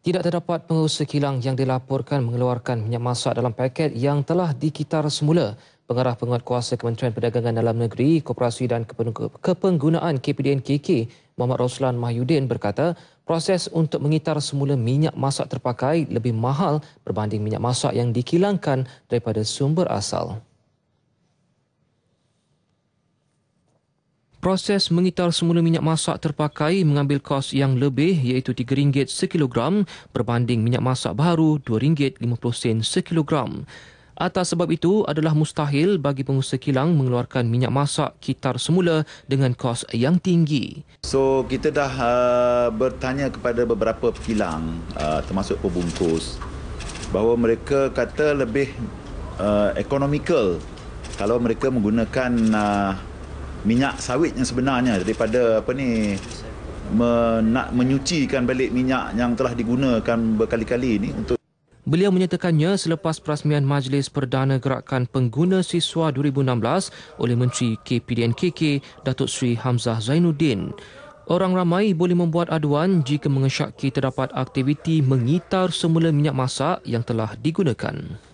Tidak terdapat pengurusan kilang yang dilaporkan mengeluarkan minyak masak dalam paket yang telah dikitar semula. Pengarah Penguat Kuasa Kementerian Perdagangan Dalam Negeri, Koperasi dan Kepenggunaan KPDNKK, Muhammad Roslan Mahyudin berkata, proses untuk mengitar semula minyak masak terpakai lebih mahal berbanding minyak masak yang dikilangkan daripada sumber asal. Proses mengitar semula minyak masak terpakai mengambil kos yang lebih iaitu RM3 sekilogram berbanding minyak masak baru RM2.50 sekilogram. Atas sebab itu adalah mustahil bagi pengusaha kilang mengeluarkan minyak masak kitar semula dengan kos yang tinggi. So kita dah uh, bertanya kepada beberapa kilang uh, termasuk pembungkus bahawa mereka kata lebih uh, ekonomikal kalau mereka menggunakan uh, minyak sawit yang sebenarnya daripada apa ni nak menyucikan balik minyak yang telah digunakan berkali-kali ini untuk Beliau menyatakannya selepas perasmian Majlis Perdana Gerakan Pengguna Siswa 2016 oleh Menteri KPDNKK Datuk Sri Hamzah Zainuddin. Orang ramai boleh membuat aduan jika mengesyaki terdapat aktiviti mengitar semula minyak masak yang telah digunakan.